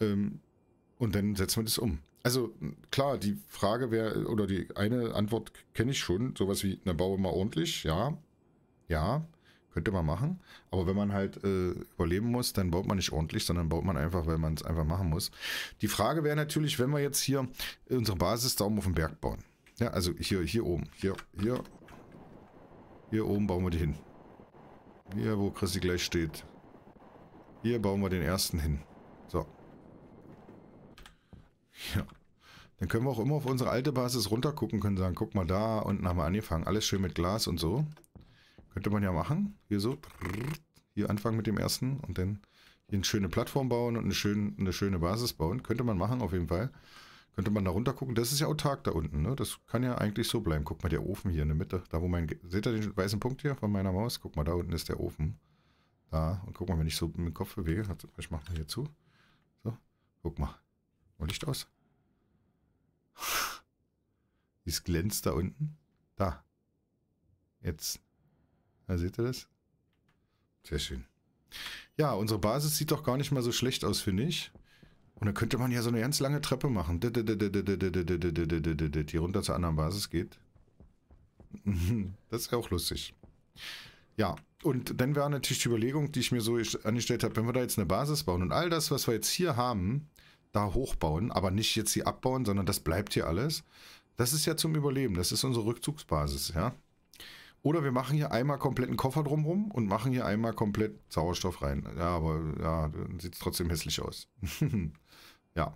Speaker 1: Ähm, und dann setzen wir das um. Also klar, die Frage wäre, oder die eine Antwort kenne ich schon, sowas wie, na baue mal ordentlich, ja, ja, könnte man machen, aber wenn man halt äh, überleben muss, dann baut man nicht ordentlich, sondern baut man einfach, weil man es einfach machen muss. Die Frage wäre natürlich, wenn wir jetzt hier unsere Basis da oben auf dem Berg bauen. Ja, also hier, hier oben, hier, hier, hier oben bauen wir die hin. Hier, wo Christi gleich steht. Hier bauen wir den ersten hin. So. Ja. Dann können wir auch immer auf unsere alte Basis runtergucken, können sagen, guck mal da, unten haben wir angefangen, alles schön mit Glas und so. Könnte man ja machen. Hier so. Hier anfangen mit dem ersten und dann hier eine schöne Plattform bauen und eine, schön, eine schöne Basis bauen. Könnte man machen auf jeden Fall. Könnte man da runter gucken. Das ist ja autark da unten. Ne? Das kann ja eigentlich so bleiben. Guck mal, der Ofen hier in der Mitte. Da wo mein... Seht ihr den weißen Punkt hier von meiner Maus? Guck mal, da unten ist der Ofen. Da. Und guck mal, wenn ich so mit dem Kopf bewege. Ich mach mal hier zu. So. Guck mal. Und Licht aus. Dies glänzt da unten. Da. Jetzt da seht ihr das? Sehr schön. Ja, unsere Basis sieht doch gar nicht mal so schlecht aus, finde ich. Und dann könnte man ja so eine ganz lange Treppe machen, die runter zur anderen Basis geht. Das ist ja auch lustig. Ja, und dann wäre natürlich die Überlegung, die ich mir so angestellt habe, wenn wir da jetzt eine Basis bauen und all das, was wir jetzt hier haben, da hochbauen, aber nicht jetzt hier abbauen, sondern das bleibt hier alles. Das ist ja zum Überleben, das ist unsere Rückzugsbasis, ja. Oder wir machen hier einmal kompletten Koffer drumrum und machen hier einmal komplett Sauerstoff rein. Ja, aber ja, dann sieht es trotzdem hässlich aus. ja.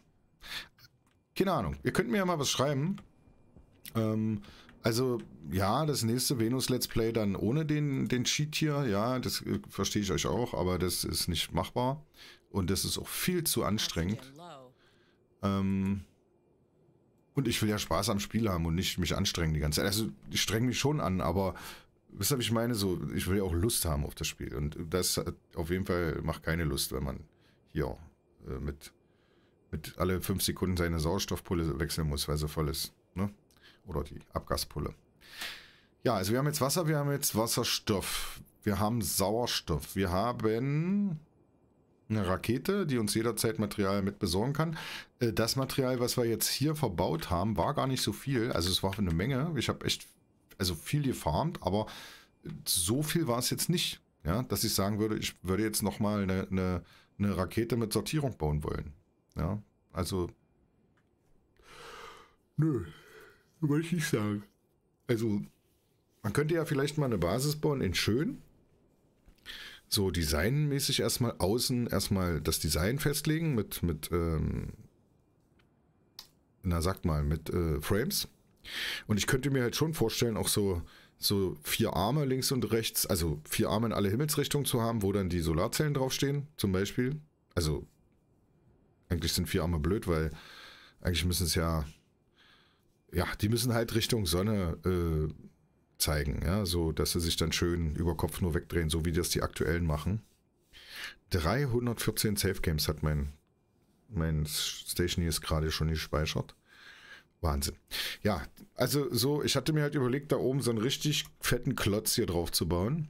Speaker 1: Keine Ahnung. Ihr könnt mir ja mal was schreiben. Ähm, also, ja, das nächste Venus-Let's Play dann ohne den, den Cheat hier. Ja, das äh, verstehe ich euch auch, aber das ist nicht machbar. Und das ist auch viel zu anstrengend. Ähm, und ich will ja Spaß am Spiel haben und nicht mich anstrengen die ganze Zeit. Also ich streng mich schon an, aber wisst ihr, ich meine? So, ich will ja auch Lust haben auf das Spiel. Und das auf jeden Fall macht keine Lust, wenn man hier äh, mit, mit alle fünf Sekunden seine Sauerstoffpulle wechseln muss, weil sie voll ist. Ne? Oder die Abgaspulle. Ja, also wir haben jetzt Wasser, wir haben jetzt Wasserstoff, wir haben Sauerstoff, wir haben eine Rakete, die uns jederzeit Material mit besorgen kann. Äh, das Material, was wir jetzt hier verbaut haben, war gar nicht so viel. Also es war eine Menge. Ich habe echt also viel gefarmt, aber so viel war es jetzt nicht. Ja, dass ich sagen würde, ich würde jetzt nochmal eine, eine, eine Rakete mit Sortierung bauen wollen. Ja, also. Nö, würde ich nicht sagen. Also, man könnte ja vielleicht mal eine Basis bauen in Schön so designmäßig erstmal außen erstmal das Design festlegen mit, mit ähm, na sagt mal, mit äh, Frames. Und ich könnte mir halt schon vorstellen, auch so, so vier Arme links und rechts, also vier Arme in alle Himmelsrichtungen zu haben, wo dann die Solarzellen draufstehen, zum Beispiel. Also eigentlich sind vier Arme blöd, weil eigentlich müssen es ja, ja, die müssen halt Richtung Sonne äh, zeigen, ja, so dass sie sich dann schön über Kopf nur wegdrehen, so wie das die aktuellen machen. 314 Safe Games hat mein, mein Station hier gerade schon gespeichert. Wahnsinn. Ja, also so, ich hatte mir halt überlegt, da oben so einen richtig fetten Klotz hier drauf zu bauen.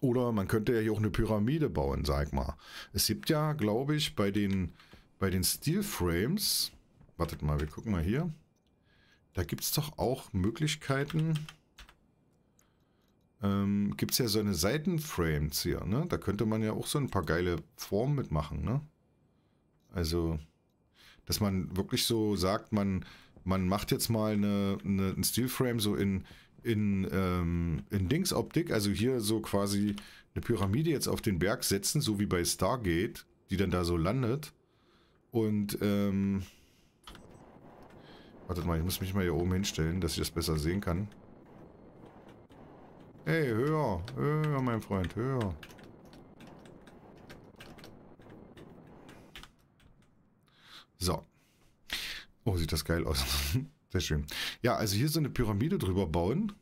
Speaker 1: Oder man könnte ja hier auch eine Pyramide bauen, sag mal. Es gibt ja, glaube ich, bei den, bei den Steel Frames, wartet mal, wir gucken mal hier. Da gibt es doch auch Möglichkeiten, ähm, gibt es ja so eine Seitenframes hier, ne? Da könnte man ja auch so ein paar geile Formen mitmachen, ne? Also, dass man wirklich so sagt, man, man macht jetzt mal eine, eine, einen Steelframe so in, in, ähm, in Dings-Optik, also hier so quasi eine Pyramide jetzt auf den Berg setzen, so wie bei Stargate, die dann da so landet. Und, ähm, wartet mal, ich muss mich mal hier oben hinstellen, dass ich das besser sehen kann. Hey, höher. Höher, mein Freund, höher. So. Oh, sieht das geil aus. Sehr schön. Ja, also hier so eine Pyramide drüber bauen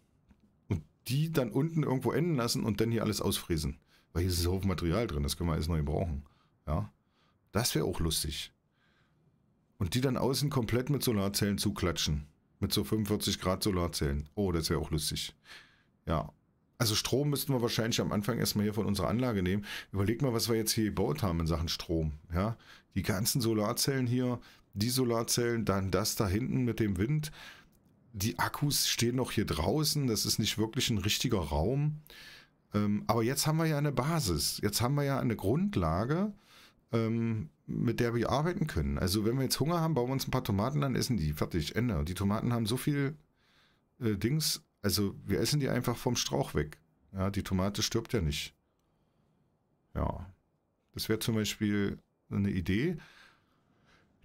Speaker 1: und die dann unten irgendwo enden lassen und dann hier alles ausfräsen. Weil hier ist ein Haufen Material drin, das können wir alles neu brauchen. Ja. Das wäre auch lustig. Und die dann außen komplett mit Solarzellen zuklatschen. Mit so 45 Grad Solarzellen. Oh, das wäre auch lustig. Ja, also Strom müssten wir wahrscheinlich am Anfang erstmal hier von unserer Anlage nehmen. Überleg mal, was wir jetzt hier gebaut haben in Sachen Strom. Ja, die ganzen Solarzellen hier, die Solarzellen, dann das da hinten mit dem Wind. Die Akkus stehen noch hier draußen. Das ist nicht wirklich ein richtiger Raum. Ähm, aber jetzt haben wir ja eine Basis. Jetzt haben wir ja eine Grundlage, ähm, mit der wir arbeiten können. Also wenn wir jetzt Hunger haben, bauen wir uns ein paar Tomaten dann essen die. Fertig, Ende. die Tomaten haben so viel äh, Dings also wir essen die einfach vom Strauch weg. Ja, die Tomate stirbt ja nicht. Ja, das wäre zum Beispiel eine Idee.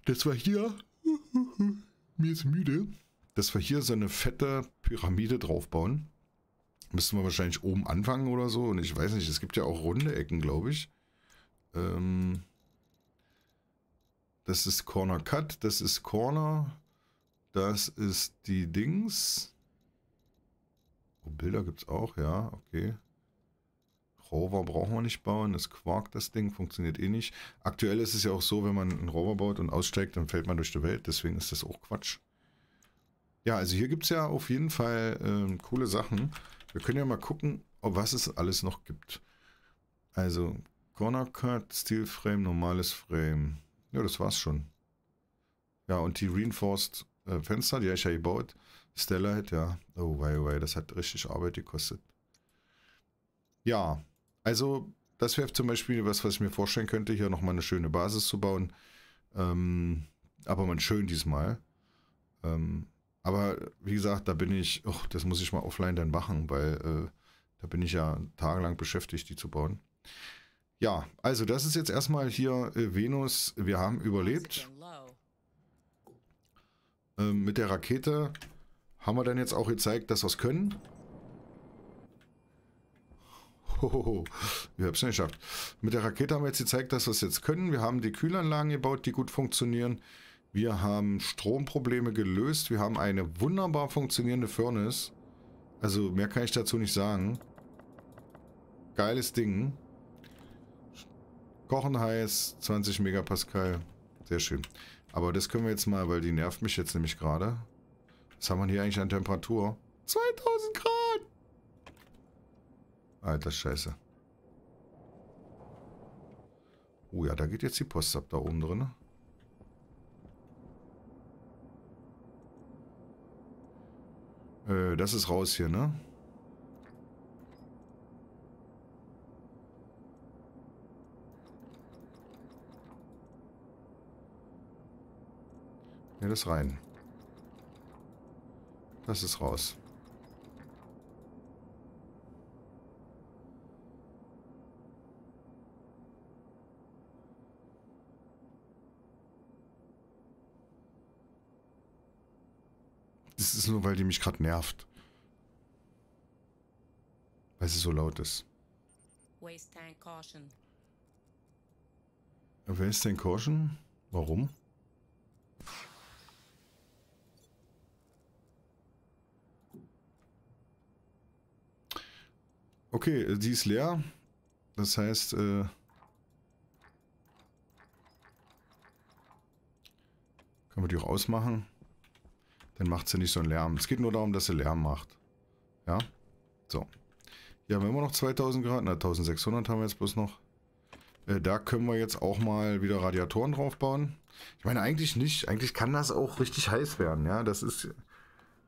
Speaker 1: Das war hier, mir ist müde, dass wir hier so eine fette Pyramide draufbauen. Müssen wir wahrscheinlich oben anfangen oder so. Und ich weiß nicht, es gibt ja auch runde Ecken, glaube ich. Ähm, das ist Corner Cut, das ist Corner, das ist die Dings. Oh, Bilder gibt es auch, ja, okay. Rover brauchen wir nicht bauen, es Quark das Ding, funktioniert eh nicht. Aktuell ist es ja auch so, wenn man einen Rover baut und aussteigt, dann fällt man durch die Welt, deswegen ist das auch Quatsch. Ja, also hier gibt es ja auf jeden Fall ähm, coole Sachen. Wir können ja mal gucken, ob was es alles noch gibt. Also Corner Cut, Steel Frame, normales Frame. Ja, das war's schon. Ja, und die Reinforced äh, Fenster, die habe ich ja gebaut. Stellite, ja. Oh, wei, oh, wei, das hat richtig Arbeit gekostet. Ja, also das wäre zum Beispiel was, was ich mir vorstellen könnte, hier nochmal eine schöne Basis zu bauen. Ähm, aber man schön diesmal. Ähm, aber wie gesagt, da bin ich, oh, das muss ich mal offline dann machen, weil äh, da bin ich ja tagelang beschäftigt, die zu bauen. Ja, also das ist jetzt erstmal hier äh, Venus. Wir haben überlebt. Ähm, mit der Rakete haben wir dann jetzt auch gezeigt, dass wir es können? Hohoho, wir haben es nicht geschafft. Mit der Rakete haben wir jetzt gezeigt, dass wir es jetzt können. Wir haben die Kühlanlagen gebaut, die gut funktionieren. Wir haben Stromprobleme gelöst. Wir haben eine wunderbar funktionierende Furnace. Also mehr kann ich dazu nicht sagen. Geiles Ding. Kochen heiß, 20 Megapascal. Sehr schön. Aber das können wir jetzt mal, weil die nervt mich jetzt nämlich gerade. Was haben wir hier eigentlich an Temperatur? 2000 Grad! Alter Scheiße. Oh ja, da geht jetzt die Post ab, da oben drin. Ne? Äh, das ist raus hier, ne? Ja, das rein. Das ist raus. Das ist nur, weil die mich gerade nervt. Weil sie so laut ist. Waste tank caution. Waste tank caution? Warum? Okay, die äh, ist leer. Das heißt, äh... Können wir die auch ausmachen? Dann macht sie nicht so einen Lärm. Es geht nur darum, dass sie Lärm macht. Ja? So. Hier haben wir immer noch 2000 Grad. Na, 1600 haben wir jetzt bloß noch. Äh, da können wir jetzt auch mal wieder Radiatoren draufbauen. Ich meine, eigentlich nicht. Eigentlich kann das auch richtig heiß werden. Ja, das ist,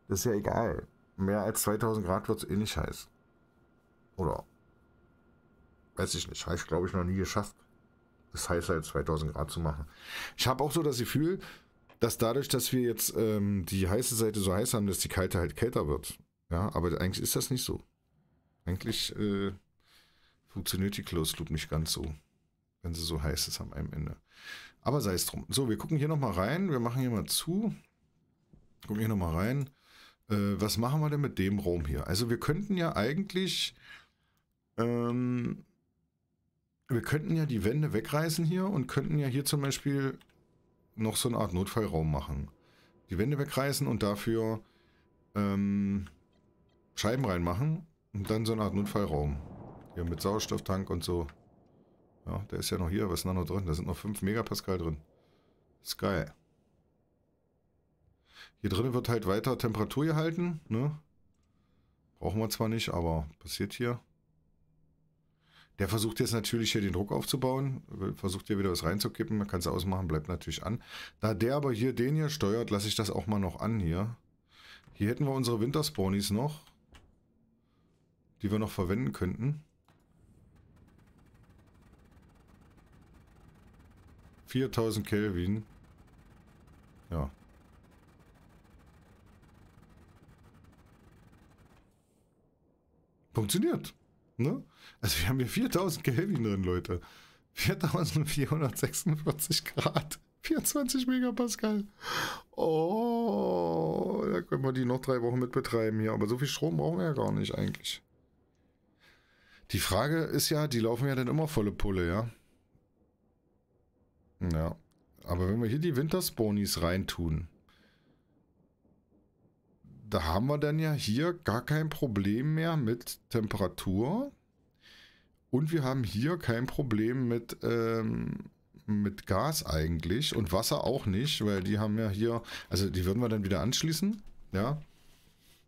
Speaker 1: das ist ja egal. Mehr als 2000 Grad wird es eh nicht heiß. Oder weiß ich nicht, habe ich glaube ich noch nie geschafft, das heiß als 2000 Grad zu machen. Ich habe auch so das Gefühl, dass dadurch, dass wir jetzt ähm, die heiße Seite so heiß haben, dass die kalte halt kälter wird. Ja, aber eigentlich ist das nicht so. Eigentlich äh, funktioniert die Close Loop nicht ganz so, wenn sie so heiß ist am Ende. Aber sei es drum. So, wir gucken hier nochmal rein. Wir machen hier mal zu. Gucken hier nochmal rein. Äh, was machen wir denn mit dem Raum hier? Also wir könnten ja eigentlich ähm, wir könnten ja die Wände wegreißen hier und könnten ja hier zum Beispiel noch so eine Art Notfallraum machen. Die Wände wegreißen und dafür ähm, Scheiben reinmachen und dann so eine Art Notfallraum. Hier mit Sauerstofftank und so. Ja, der ist ja noch hier. Was ist da noch drin? Da sind noch 5 Megapascal drin. ist geil. Hier drinnen wird halt weiter Temperatur gehalten. Ne? Brauchen wir zwar nicht, aber passiert hier. Der versucht jetzt natürlich hier den Druck aufzubauen, versucht hier wieder was reinzukippen, man kann es ausmachen, bleibt natürlich an. Da der aber hier den hier steuert, lasse ich das auch mal noch an hier. Hier hätten wir unsere Winterspawnies noch, die wir noch verwenden könnten. ...4000 Kelvin. Ja, Funktioniert. Ne? Also wir haben hier 4000 Kelvin drin, Leute. 4446 Grad. 24 Megapascal. Oh, da können wir die noch drei Wochen mit betreiben hier. Aber so viel Strom brauchen wir ja gar nicht eigentlich. Die Frage ist ja, die laufen ja dann immer volle Pulle, ja? Ja. Aber wenn wir hier die Wintersponis reintun, da haben wir dann ja hier gar kein Problem mehr mit Temperatur. Und wir haben hier kein Problem mit, ähm, mit Gas eigentlich und Wasser auch nicht, weil die haben ja hier, also die würden wir dann wieder anschließen, ja.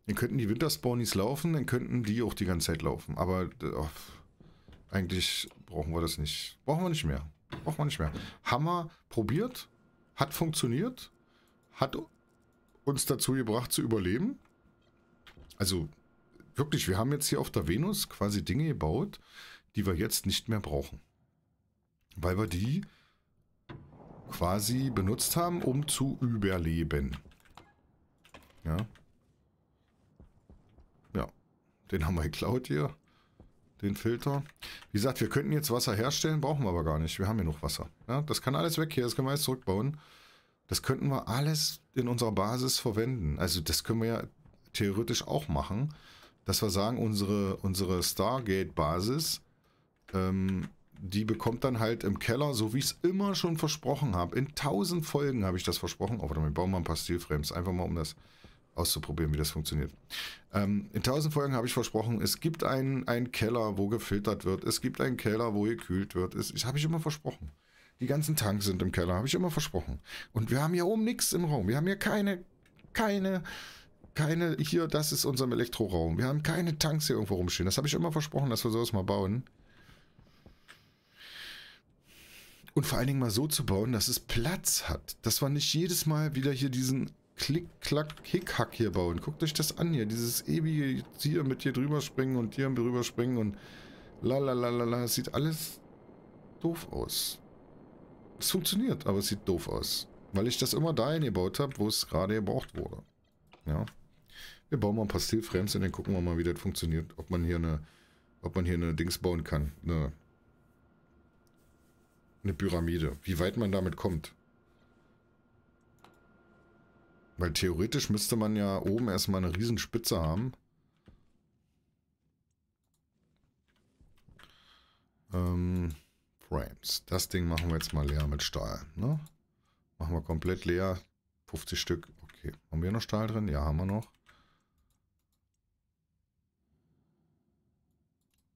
Speaker 1: Dann könnten die Winterspawnies laufen, dann könnten die auch die ganze Zeit laufen. Aber oh, eigentlich brauchen wir das nicht. Brauchen wir nicht mehr. Brauchen wir nicht mehr. Hammer probiert, hat funktioniert, hat uns dazu gebracht zu überleben. Also wirklich, wir haben jetzt hier auf der Venus quasi Dinge gebaut, die wir jetzt nicht mehr brauchen. Weil wir die quasi benutzt haben, um zu überleben. Ja. Ja. Den haben wir geklaut hier. Den Filter. Wie gesagt, wir könnten jetzt Wasser herstellen, brauchen wir aber gar nicht. Wir haben hier noch Wasser. Ja, das kann alles weg hier. Das können wir jetzt zurückbauen. Das könnten wir alles in unserer Basis verwenden. Also das können wir ja theoretisch auch machen, dass wir sagen, unsere, unsere Stargate-Basis, ähm, die bekommt dann halt im Keller, so wie ich es immer schon versprochen habe. In tausend Folgen habe ich das versprochen. Oh, warte mal, wir bauen mal ein paar Stilframes, einfach mal um das auszuprobieren, wie das funktioniert. Ähm, in tausend Folgen habe ich versprochen, es gibt einen, Keller, wo gefiltert wird. Es gibt einen Keller, wo gekühlt wird. das habe ich immer versprochen. Die ganzen Tanks sind im Keller, habe ich immer versprochen. Und wir haben hier oben nichts im Raum. Wir haben hier keine, keine, keine, hier, das ist unser Elektroraum. Wir haben keine Tanks hier irgendwo rumstehen. Das habe ich immer versprochen, dass wir sowas mal bauen. Und vor allen Dingen mal so zu bauen, dass es Platz hat. Dass wir nicht jedes Mal wieder hier diesen Klick, Klack, Hickhack hier bauen. Guckt euch das an hier. Dieses ewige hier mit hier drüber springen und hier drüber springen und la la la la la. Es sieht alles doof aus. Es funktioniert, aber es sieht doof aus. Weil ich das immer dahin gebaut habe, wo es gerade gebraucht wurde. Ja. Wir bauen mal ein paar Stilframes und dann gucken wir mal, wie das funktioniert. Ob man hier eine, ob man hier eine Dings bauen kann. Eine, eine Pyramide. Wie weit man damit kommt. Weil theoretisch müsste man ja oben erstmal eine Riesenspitze haben. Ähm... Frames. Das Ding machen wir jetzt mal leer mit Stahl. Ne? Machen wir komplett leer. 50 Stück. Okay. Haben wir noch Stahl drin? Ja, haben wir noch.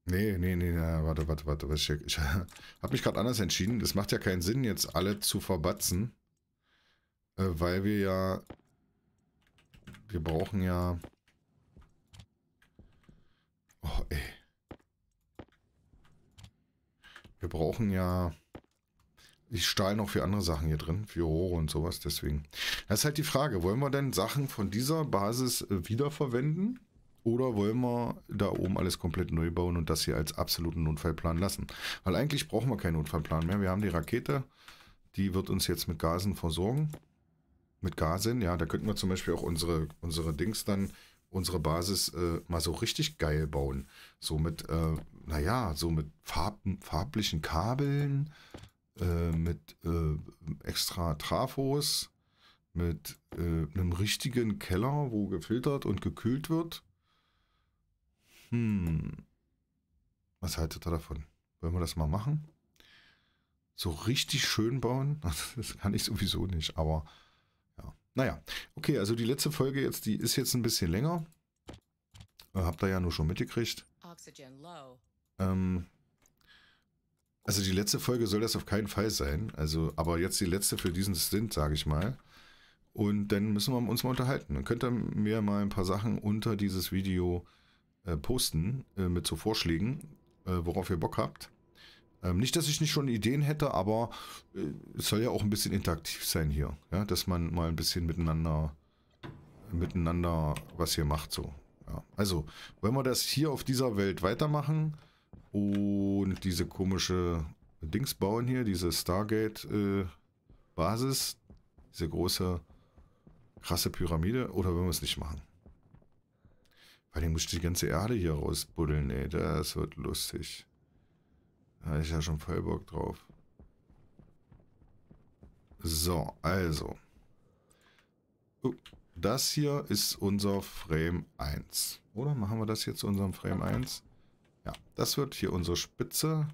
Speaker 1: Nee, nee, nee, nee, warte, warte, warte. Was ich ich habe mich gerade anders entschieden. Das macht ja keinen Sinn, jetzt alle zu verbatzen. Äh, weil wir ja... Wir brauchen ja... Oh, ey. Wir brauchen ja ich Stahl noch für andere Sachen hier drin, für Rohre und sowas, deswegen. Das ist halt die Frage, wollen wir denn Sachen von dieser Basis äh, wiederverwenden? Oder wollen wir da oben alles komplett neu bauen und das hier als absoluten Notfallplan lassen? Weil eigentlich brauchen wir keinen Notfallplan mehr. Wir haben die Rakete, die wird uns jetzt mit Gasen versorgen. Mit Gasen, ja, da könnten wir zum Beispiel auch unsere, unsere Dings dann unsere Basis äh, mal so richtig geil bauen. So mit, äh, naja, so mit Farb, farblichen Kabeln, äh, mit äh, extra Trafos, mit äh, einem richtigen Keller, wo gefiltert und gekühlt wird. Hm. Was haltet ihr davon? Wollen wir das mal machen? So richtig schön bauen? Das kann ich sowieso nicht, aber naja, okay, also die letzte Folge jetzt, die ist jetzt ein bisschen länger. Äh, habt ihr ja nur schon mitgekriegt. Ähm, also die letzte Folge soll das auf keinen Fall sein. Also, aber jetzt die letzte für diesen Stint, sage ich mal. Und dann müssen wir uns mal unterhalten. Dann könnt ihr mir mal ein paar Sachen unter dieses Video äh, posten äh, mit so Vorschlägen, äh, worauf ihr Bock habt. Ähm, nicht, dass ich nicht schon Ideen hätte, aber äh, es soll ja auch ein bisschen interaktiv sein hier. Ja? Dass man mal ein bisschen miteinander, miteinander was hier macht. So. Ja. Also, wollen wir das hier auf dieser Welt weitermachen und diese komische Dings bauen hier, diese Stargate-Basis, äh, diese große, krasse Pyramide, oder wollen wir es nicht machen? Weil ich muss die ganze Erde hier rausbuddeln, ey. Das wird lustig. Da hatte ich ja schon voll Bock drauf. So, also. Oh, das hier ist unser Frame 1. Oder machen wir das hier zu unserem Frame 1? Ja, das wird hier unsere Spitze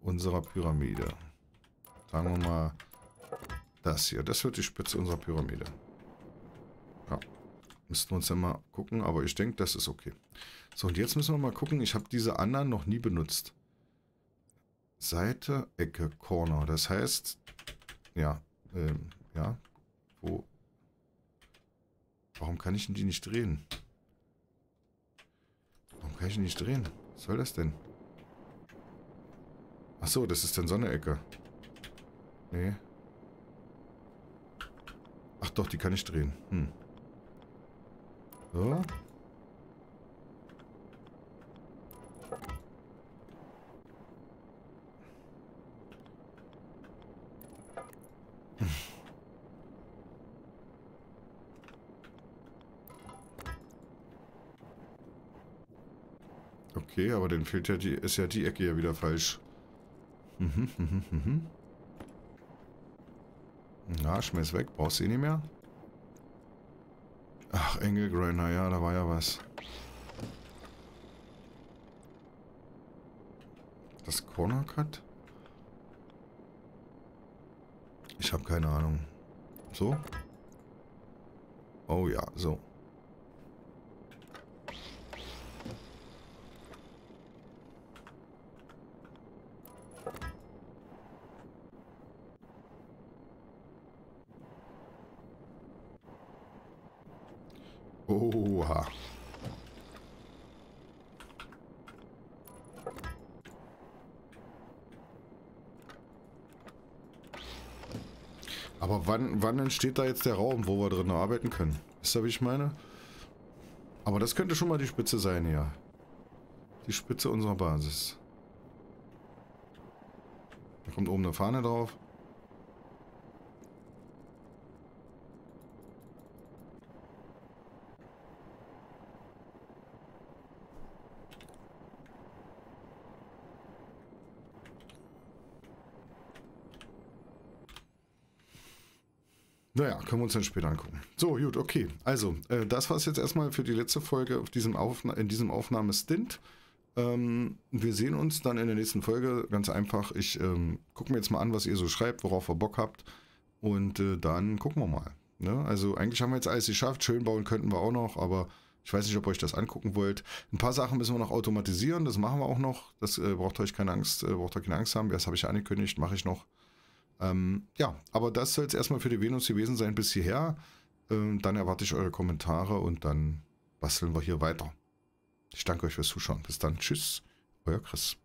Speaker 1: unserer Pyramide. Sagen wir mal das hier. Das wird die Spitze unserer Pyramide. Ja, müssten wir uns ja mal gucken, aber ich denke, das ist okay. So, und jetzt müssen wir mal gucken. Ich habe diese anderen noch nie benutzt. Seite, Ecke, Corner. Das heißt, ja, ähm, ja, wo... Warum kann ich denn die nicht drehen? Warum kann ich die nicht drehen? Was soll das denn? Ach so, das ist dann sonne Ecke. Nee. Ach doch, die kann ich drehen. Hm. So. Okay, aber dann fehlt ja die, ist ja die Ecke ja wieder falsch. Mhm, mhm, mhm, mhm. schmeiß weg. Brauchst du eh nicht mehr? Ach, Engelgrinder, ja, da war ja was. Das Corner Cut? Ich habe keine Ahnung. So? Oh ja, so. Oha. Aber wann, wann entsteht da jetzt der Raum, wo wir drin arbeiten können? Wisst ihr, wie ich meine? Aber das könnte schon mal die Spitze sein, hier. Die Spitze unserer Basis. Da kommt oben eine Fahne drauf. Naja, können wir uns dann später angucken. So, gut, okay. Also, äh, das war es jetzt erstmal für die letzte Folge auf diesem in diesem Aufnahmestint. Ähm, wir sehen uns dann in der nächsten Folge. Ganz einfach. Ich ähm, gucke mir jetzt mal an, was ihr so schreibt, worauf ihr Bock habt. Und äh, dann gucken wir mal. Ne? Also, eigentlich haben wir jetzt alles geschafft. Schön bauen könnten wir auch noch, aber ich weiß nicht, ob ihr euch das angucken wollt. Ein paar Sachen müssen wir noch automatisieren. Das machen wir auch noch. Das äh, braucht euch keine Angst, äh, braucht euch keine Angst haben. Das habe ich ja angekündigt, mache ich noch. Ähm, ja, aber das soll es erstmal für die Venus gewesen sein bis hierher. Ähm, dann erwarte ich eure Kommentare und dann basteln wir hier weiter. Ich danke euch fürs Zuschauen. Bis dann. Tschüss. Euer Chris.